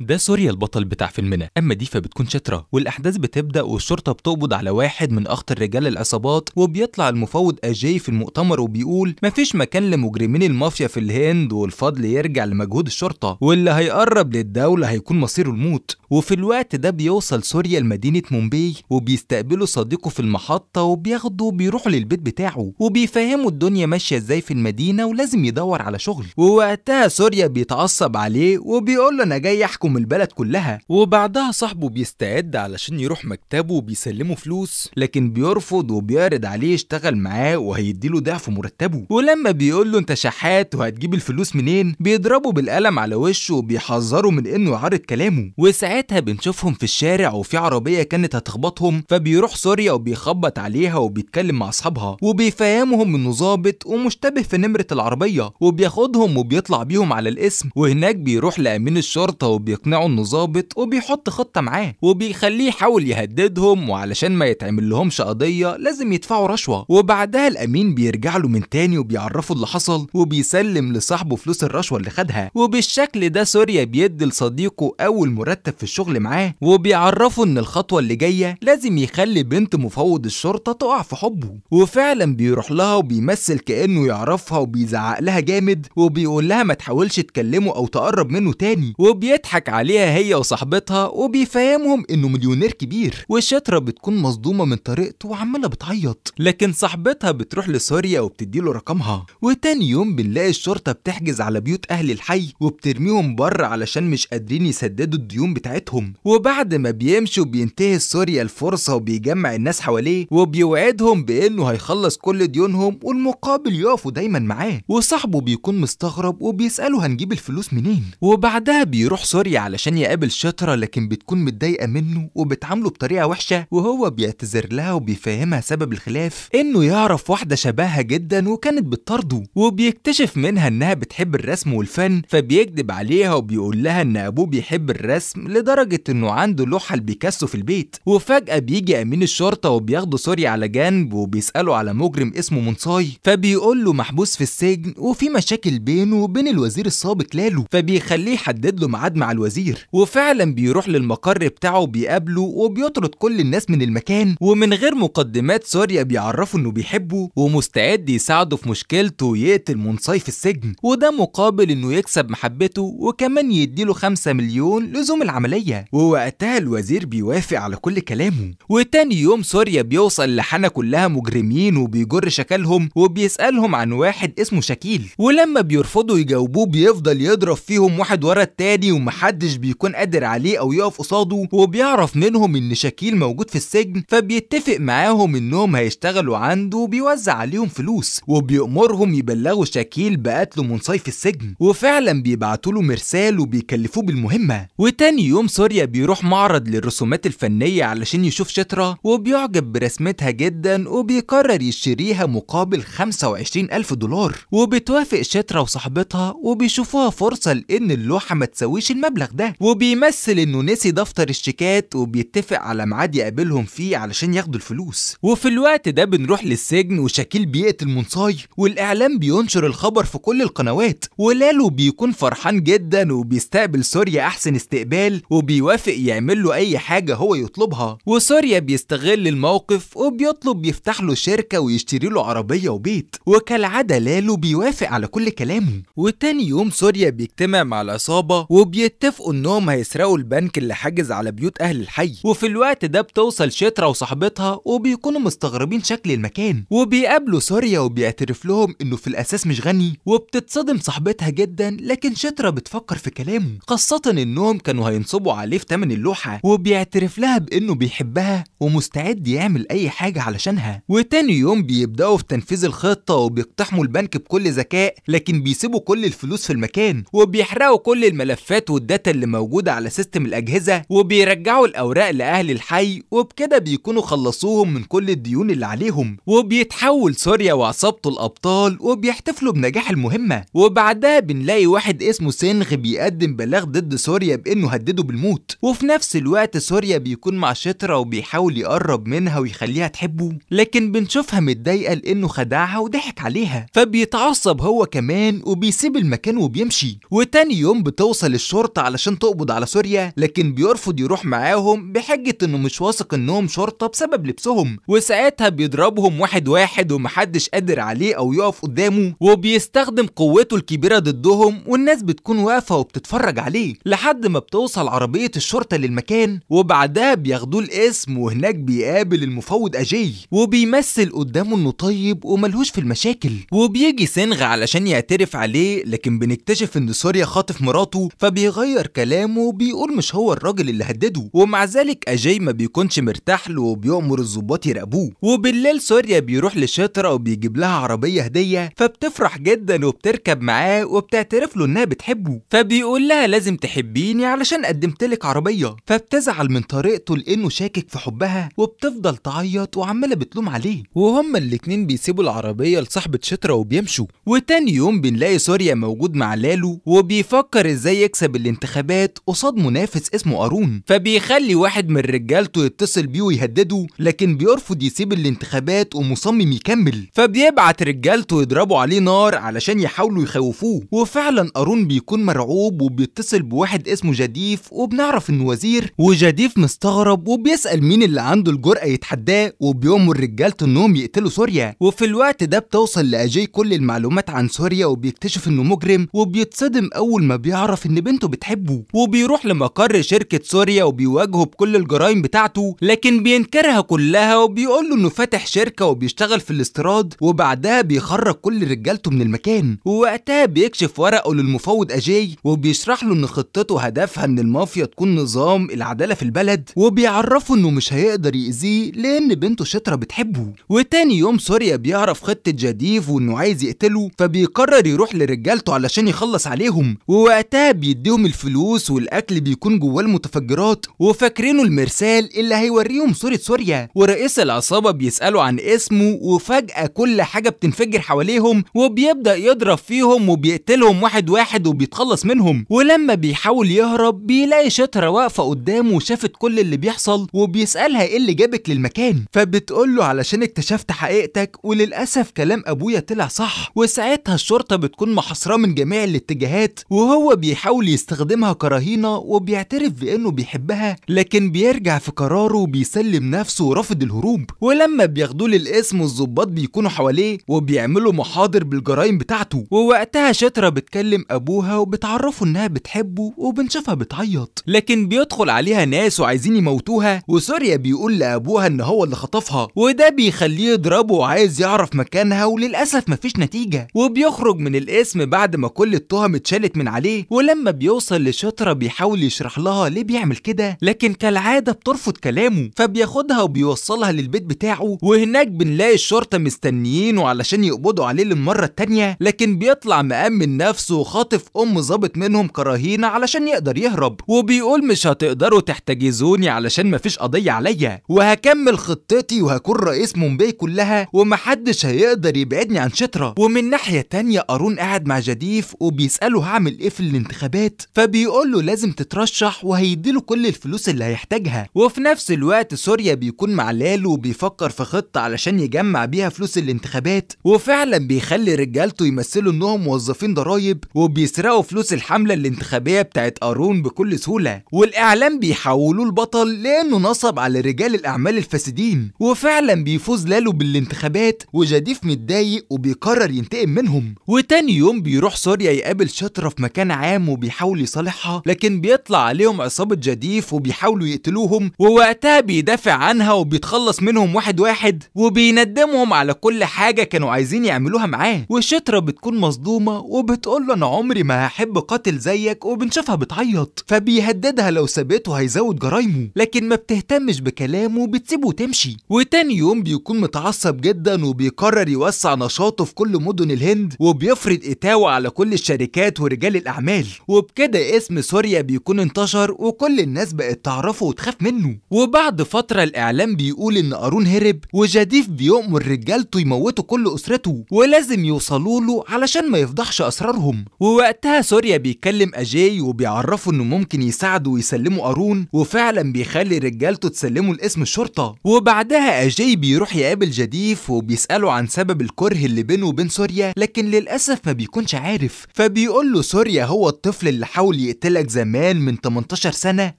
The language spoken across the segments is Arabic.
ده سوريا البطل بتاع فيلمنا اما دي فبتكون شطرة والاحداث بتبدا والشرطه بتقبض على واحد من اخطر رجال العصابات وبيطلع المفوض اجاي في المؤتمر وبيقول مفيش مكان لمجرمين المافيا في الهند والفضل يرجع لمجهود الشرطه واللي هيقرب للدوله هيكون مصيره الموت وفي الوقت ده بيوصل سوريا لمدينه مومبي وبيستقبله صديقه في المحطه وبياخده وبيروحوا للبيت بتاعه وبيفهمه الدنيا ماشيه ازاي في المدينه ولازم يدور على شغل ووقتها سوريا بيتعصب عليه وبيقول له انا جاي احكم تحكم البلد كلها وبعدها صاحبه بيستعد علشان يروح مكتبه وبيسلمه فلوس لكن بيرفض وبيعرض عليه يشتغل معاه وهيديله ضعف مرتبه ولما بيقول له انت شحات وهتجيب الفلوس منين بيضربه بالقلم على وشه وبيحذره من انه يعارض كلامه وساعتها بنشوفهم في الشارع وفي عربيه كانت هتخبطهم فبيروح سوريا وبيخبط عليها وبيتكلم مع اصحابها وبيفهمهم انه ظابط ومشتبه في نمره العربيه وبياخدهم وبيطلع بيهم على الاسم وهناك بيروح لامين الشرطه وبي بيقنعوا انه ظابط وبيحط خطه معاه وبيخليه يحاول يهددهم وعلشان ما يتعمل لهمش قضيه لازم يدفعوا رشوه وبعدها الامين بيرجع له من تاني وبيعرفه اللي حصل وبيسلم لصاحبه فلوس الرشوه اللي خدها وبالشكل ده سوريا بيدي لصديقه اول مرتب في الشغل معاه وبيعرفه ان الخطوه اللي جايه لازم يخلي بنت مفوض الشرطه تقع في حبه وفعلا بيروح لها وبيمثل كانه يعرفها وبيزعق لها جامد وبيقول لها ما تحاولش تكلمه او تقرب منه تاني وبيضحك بيضحك عليها هي وصاحبتها وبيفهمهم انه مليونير كبير وشاطرة بتكون مصدومة من طريقته وعمالة بتعيط لكن صاحبتها بتروح لسوريا وبتديله رقمها وتاني يوم بنلاقي الشرطة بتحجز على بيوت اهل الحي وبترميهم بره علشان مش قادرين يسددوا الديون بتاعتهم وبعد ما بيمشوا بينتهي سوريا الفرصة وبيجمع الناس حواليه وبيوعدهم بانه هيخلص كل ديونهم والمقابل يقفوا دايما معاه وصاحبه بيكون مستغرب وبيسأله هنجيب الفلوس منين وبعدها بيروح سوريا علشان يقابل شطرة لكن بتكون متضايقة منه وبتعامله بطريقة وحشة وهو بيعتذر لها وبيفهمها سبب الخلاف إنه يعرف واحدة شبهها جدا وكانت بتطارده وبيكتشف منها إنها بتحب الرسم والفن فبيكذب عليها وبيقول لها إن أبوه بيحب الرسم لدرجة إنه عنده لوحة لبيكاسو في البيت وفجأة بيجي أمين الشرطة وبياخده سوري على جنب وبيسأله على مجرم اسمه منصاي فبيقول له محبوس في السجن وفي مشاكل بينه وبين الوزير السابق لالو فبيخليه يحدد له ميعاد مع الوزير الوزير وفعلا بيروح للمقر بتاعه بيقابله وبيطرد كل الناس من المكان ومن غير مقدمات سوريا بيعرفه انه بيحبه ومستعد يساعده في مشكلته ويقتل منصاي في السجن وده مقابل انه يكسب محبته وكمان يديله 5 مليون لزوم العملية ووقتها الوزير بيوافق على كل كلامه وتاني يوم سوريا بيوصل لحانة كلها مجرمين وبيجر شكلهم وبيسألهم عن واحد اسمه شكيل ولما بيرفضوا يجاوبوه بيفضل يضرب فيهم واحد ورا التاني ومحد محدش بيكون قادر عليه او يقف قصاده وبيعرف منهم ان شاكيل موجود في السجن فبيتفق معاهم انهم هيشتغلوا عنده وبيوزع عليهم فلوس وبيأمرهم يبلغوا شاكيل بقتله من صيف السجن وفعلا بيبعتوا له مرسال وبيكلفوه بالمهمه وتاني يوم سوريا بيروح معرض للرسومات الفنيه علشان يشوف شطره وبيعجب برسمتها جدا وبيقرر يشتريها مقابل 25000 دولار وبتوافق شطره وصاحبتها وبيشوفوها فرصه لان اللوحه ما تسويش المبلغ المبلغ ده وبيمثل انه نسي دفتر الشيكات وبيتفق على ميعاد يقابلهم فيه علشان ياخدوا الفلوس وفي الوقت ده بنروح للسجن وشاكيل بيقتل منصاي والاعلام بينشر الخبر في كل القنوات ولالو بيكون فرحان جدا وبيستقبل سوريا احسن استقبال وبيوافق يعمل له اي حاجه هو يطلبها وسوريا بيستغل الموقف وبيطلب يفتح له شركه ويشتري له عربيه وبيت وكالعاده لالو بيوافق على كل كلامه وتاني يوم سوريا بيجتمع مع العصابه وبيتفق اتفقوا انهم هيسرقوا البنك اللي حاجز على بيوت اهل الحي وفي الوقت ده بتوصل شترا وصاحبتها وبيكونوا مستغربين شكل المكان وبيقابلوا سوريا وبيعترف لهم انه في الاساس مش غني وبتتصدم صاحبتها جدا لكن شترا بتفكر في كلامه خاصة انهم كانوا هينصبوا عليه في تمن اللوحة وبيعترف لها بانه بيحبها ومستعد يعمل اي حاجة علشانها وتاني يوم بيبدأوا في تنفيذ الخطة وبيقتحموا البنك بكل ذكاء لكن بيسيبوا كل الفلوس في المكان وبيحرقوا كل الملفات والدات الداتا اللي موجودة على سيستم الأجهزة وبيرجعوا الأوراق لأهل الحي وبكده بيكونوا خلصوهم من كل الديون اللي عليهم وبيتحول سوريا وعصابته الأبطال وبيحتفلوا بنجاح المهمة وبعدها بنلاقي واحد اسمه سنغ بيقدم بلاغ ضد سوريا بإنه هدده بالموت وفي نفس الوقت سوريا بيكون مع شطرة وبيحاول يقرب منها ويخليها تحبه لكن بنشوفها متضايقة لإنه خدعها وضحك عليها فبيتعصب هو كمان وبيسيب المكان وبيمشي وتاني يوم بتوصل الشرطة علشان تقبض على سوريا لكن بيرفض يروح معاهم بحجة انه مش واثق انهم شرطة بسبب لبسهم وساعتها بيضربهم واحد واحد ومحدش قادر عليه او يقف قدامه وبيستخدم قوته الكبيرة ضدهم والناس بتكون واقفة وبتتفرج عليه لحد ما بتوصل عربية الشرطة للمكان وبعدها بياخدوه الاسم وهناك بيقابل المفوض اجي وبيمثل قدامه انه طيب وملهوش في المشاكل وبيجي سنغ علشان يعترف عليه لكن بنكتشف ان سوريا خاطف مراته فبيغير بيغير كلامه وبيقول مش هو الراجل اللي هدده ومع ذلك أجاي ما بيكونش مرتاح له وبيأمر الظباط يراقبوه وبالليل سوريا بيروح لشاطرة وبيجيب لها عربية هدية فبتفرح جدا وبتركب معاه وبتعترف له إنها بتحبه فبيقول لها لازم تحبيني علشان قدمت لك عربية فبتزعل من طريقته لأنه شاكك في حبها وبتفضل تعيط وعمالة بتلوم عليه وهما الاتنين بيسيبوا العربية لصاحبة شاطرة وبيمشوا وتاني يوم بنلاقي سوريا موجود مع لالو وبيفكر ازاي يكسب الانتخابات الانتخابات قصاد منافس اسمه قارون فبيخلي واحد من رجالته يتصل بيه ويهدده لكن بيرفض يسيب الانتخابات ومصمم يكمل فبيبعت رجالته يضربوا عليه نار علشان يحاولوا يخوفوه وفعلا قارون بيكون مرعوب وبيتصل بواحد اسمه جديف وبنعرف انه وزير وجديف مستغرب وبيسأل مين اللي عنده الجرأة يتحداه وبيأمر رجالته انهم يقتلوا سوريا وفي الوقت ده بتوصل لأجي كل المعلومات عن سوريا وبيكتشف انه مجرم وبيتصدم اول ما بيعرف ان بنته بتحب بيحبه وبيروح لمقر شركة سوريا وبيواجهه بكل الجرائم بتاعته لكن بينكرها كلها وبيقول له انه فاتح شركة وبيشتغل في الاستيراد وبعدها بيخرج كل رجالته من المكان ووقتها بيكشف ورقه للمفوض أجاي وبيشرح له ان خطته هدفها ان المافيا تكون نظام العدالة في البلد وبيعرفه انه مش هيقدر يأذيه لأن بنته شطرة بتحبه وتاني يوم سوريا بيعرف خطة جديف وانه عايز يقتله فبيقرر يروح لرجالته علشان يخلص عليهم ووقتها بيديهم الفلوس الفلوس والاكل بيكون جواه المتفجرات وفاكرينه المرسال اللي هيوريهم صوره سوريا ورئيس العصابه بيساله عن اسمه وفجاه كل حاجه بتنفجر حواليهم وبيبدا يضرب فيهم وبيقتلهم واحد واحد وبيتخلص منهم ولما بيحاول يهرب بيلاقي شطره واقفه قدامه وشافت كل اللي بيحصل وبيسالها ايه اللي جابك للمكان فبتقول له علشان اكتشفت حقيقتك وللاسف كلام ابويا طلع صح وساعتها الشرطه بتكون محاصراه من جميع الاتجاهات وهو بيحاول يستخدم بيقدمها كرهينة وبيعترف بأنه بيحبها لكن بيرجع في قراره وبيسلم نفسه ورافض الهروب ولما بياخدوه للقسم الظباط بيكونوا حواليه وبيعملوا محاضر بالجرايم بتاعته ووقتها شطرة بتكلم أبوها وبتعرفه إنها بتحبه وبنشوفها بتعيط لكن بيدخل عليها ناس وعايزين يموتوها وسوريا بيقول لأبوها إن هو اللي خطفها وده بيخليه يضربه وعايز يعرف مكانها وللأسف مفيش نتيجة وبيخرج من القسم بعد ما كل التهم اتشالت من عليه ولما بيوصل بيوصل لشطرة بيحاول يشرح لها ليه بيعمل كده لكن كالعادة بترفض كلامه فبياخدها وبيوصلها للبيت بتاعه وهناك بنلاقي الشرطة مستنيينه علشان يقبضوا عليه للمرة التانية لكن بيطلع مأمن نفسه وخاطف أم ظابط منهم كراهينة علشان يقدر يهرب وبيقول مش هتقدروا تحتجزوني علشان مفيش قضية عليا وهكمل خطتي وهكون رئيس مومباي كلها ومحدش هيقدر يبعدني عن شطرة ومن ناحية تانية قارون قاعد مع جديف وبيسأله هعمل ايه في الانتخابات فبيقول له لازم تترشح وهيديله كل الفلوس اللي هيحتاجها وفي نفس الوقت سوريا بيكون مع لالو وبيفكر في خطة علشان يجمع بيها فلوس الانتخابات وفعلا بيخلي رجالته يمثلوا انهم موظفين ضرايب وبيسرقوا فلوس الحملة الانتخابية بتاعت قارون بكل سهولة والاعلام بيحولوه لبطل لانه نصب على رجال الاعمال الفاسدين وفعلا بيفوز لالو بالانتخابات وجديف متضايق وبيقرر ينتقم منهم وتاني يوم بيروح سوريا يقابل شطرة في مكان عام وبيحاول يص لصالحها لكن بيطلع عليهم عصابة جديف وبيحاولوا يقتلوهم ووقتها بيدافع عنها وبيتخلص منهم واحد واحد وبيندمهم على كل حاجة كانوا عايزين يعملوها معاه وشترة بتكون مصدومة وبتقول له أنا عمري ما هحب قاتل زيك وبنشوفها بتعيط فبيهددها لو سابته هيزود جرايمه لكن ما بتهتمش بكلامه وبتسيبه تمشي وتاني يوم بيكون متعصب جدا وبيقرر يوسع نشاطه في كل مدن الهند وبيفرض إتاوة على كل الشركات ورجال الأعمال وبكده اسم سوريا بيكون انتشر وكل الناس بقت تعرفه وتخاف منه وبعد فترة الإعلام بيقول إن قارون هرب وجديف بيؤمر رجالته يموتوا كل أسرته ولازم يوصلوا له علشان ما يفضحش أسرارهم ووقتها سوريا بيكلم أجاي وبيعرفه إنه ممكن يساعده ويسلموا قارون وفعلا بيخلي رجالته تسلمه لاسم الشرطة وبعدها أجاي بيروح يقابل جديف وبيسأله عن سبب الكره اللي بينه وبين سوريا لكن للأسف ما بيكونش عارف فبيقول له سوريا هو الطفل اللي حاول بيحاول يقتلك زمان من 18 سنة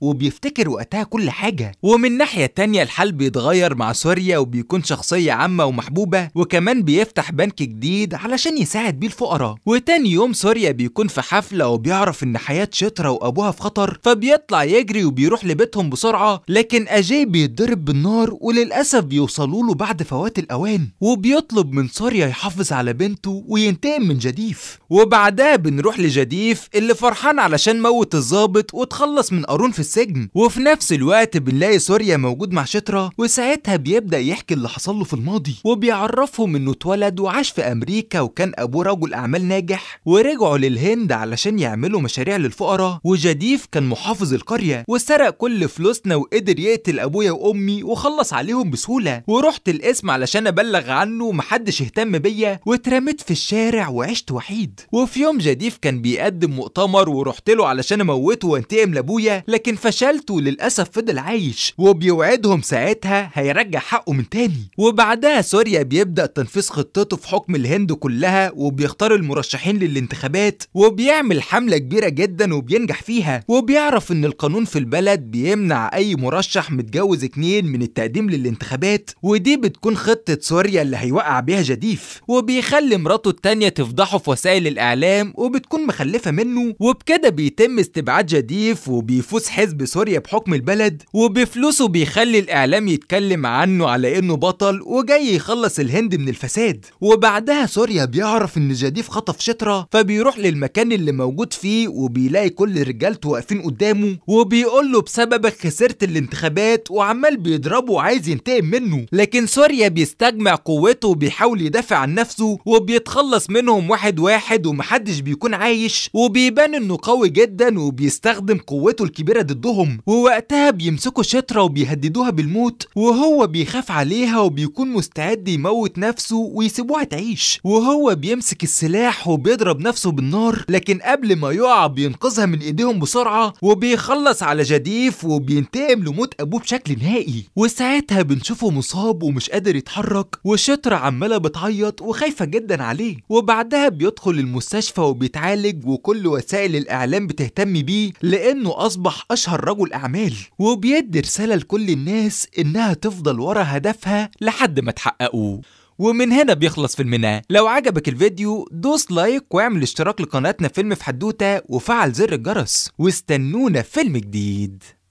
وبيفتكر وقتها كل حاجة ومن ناحية تانية الحال بيتغير مع سوريا وبيكون شخصية عامة ومحبوبة وكمان بيفتح بنك جديد علشان يساعد بيه الفقراء وتاني يوم سوريا بيكون في حفلة وبيعرف إن حياة شطرة وأبوها في خطر فبيطلع يجري وبيروح لبيتهم بسرعة لكن أجي بيتضرب بالنار وللأسف بيوصلوا له بعد فوات الأوان وبيطلب من سوريا يحافظ على بنته وينتقم من جديف وبعدها بنروح لجديف اللي فرحان على عشان موت الظابط وتخلص من قارون في السجن وفي نفس الوقت بنلاقي سوريا موجود مع شطرة وساعتها بيبدا يحكي اللي حصل له في الماضي وبيعرفهم انه اتولد وعاش في امريكا وكان ابوه رجل اعمال ناجح ورجعوا للهند علشان يعملوا مشاريع للفقراء وجديف كان محافظ القريه وسرق كل فلوسنا وقدر يقتل ابويا وامي وخلص عليهم بسهوله ورحت القسم علشان ابلغ عنه ومحدش اهتم بيا واترميت في الشارع وعشت وحيد وفي يوم جديف كان بيقدم مؤتمر ورحت قتله علشان اموته وانتقم لابويا لكن فشلت وللاسف فضل عايش وبيوعدهم ساعتها هيرجع حقه من تاني وبعدها سوريا بيبدا تنفيذ خطته في حكم الهند كلها وبيختار المرشحين للانتخابات وبيعمل حمله كبيره جدا وبينجح فيها وبيعرف ان القانون في البلد بيمنع اي مرشح متجوز اتنين من التقديم للانتخابات ودي بتكون خطه سوريا اللي هيوقع بيها جديف وبيخلي مراته التانيه تفضحه في وسائل الاعلام وبتكون مخلفه منه وبكده بيتم استبعاد جديف وبيفوز حزب سوريا بحكم البلد وبفلوسه بيخلي الإعلام يتكلم عنه على إنه بطل وجاي يخلص الهند من الفساد وبعدها سوريا بيعرف إن جديف خطف شطرة فبيروح للمكان اللي موجود فيه وبيلاقي كل رجالته واقفين قدامه وبيقول له بسببك خسرت الانتخابات وعمال بيضربه وعايز ينتقم منه لكن سوريا بيستجمع قوته وبيحاول يدافع عن نفسه وبيتخلص منهم واحد واحد ومحدش بيكون عايش وبيبان إنه قوي قوي جدا وبيستخدم قوته الكبيرة ضدهم ووقتها بيمسكوا شطرة وبيهددوها بالموت وهو بيخاف عليها وبيكون مستعد يموت نفسه ويسيبوها تعيش وهو بيمسك السلاح وبيضرب نفسه بالنار لكن قبل ما يقع بينقذها من ايديهم بسرعة وبيخلص على جديف وبينتقم لموت ابوه بشكل نهائي وساعتها بنشوفه مصاب ومش قادر يتحرك وشطرة عمالة بتعيط وخايفة جدا عليه وبعدها بيدخل المستشفى وبيتعالج وكل وسائل الاعلام الإعلام بتهتم بيه لأنه أصبح أشهر رجل أعمال وبيدي رسالة لكل الناس إنها تفضل ورا هدفها لحد ما تحققوه ومن هنا بيخلص فيلمنا لو عجبك الفيديو دوس لايك واعمل اشتراك لقناتنا فيلم في حدوتة وفعل زر الجرس واستنونا فيلم جديد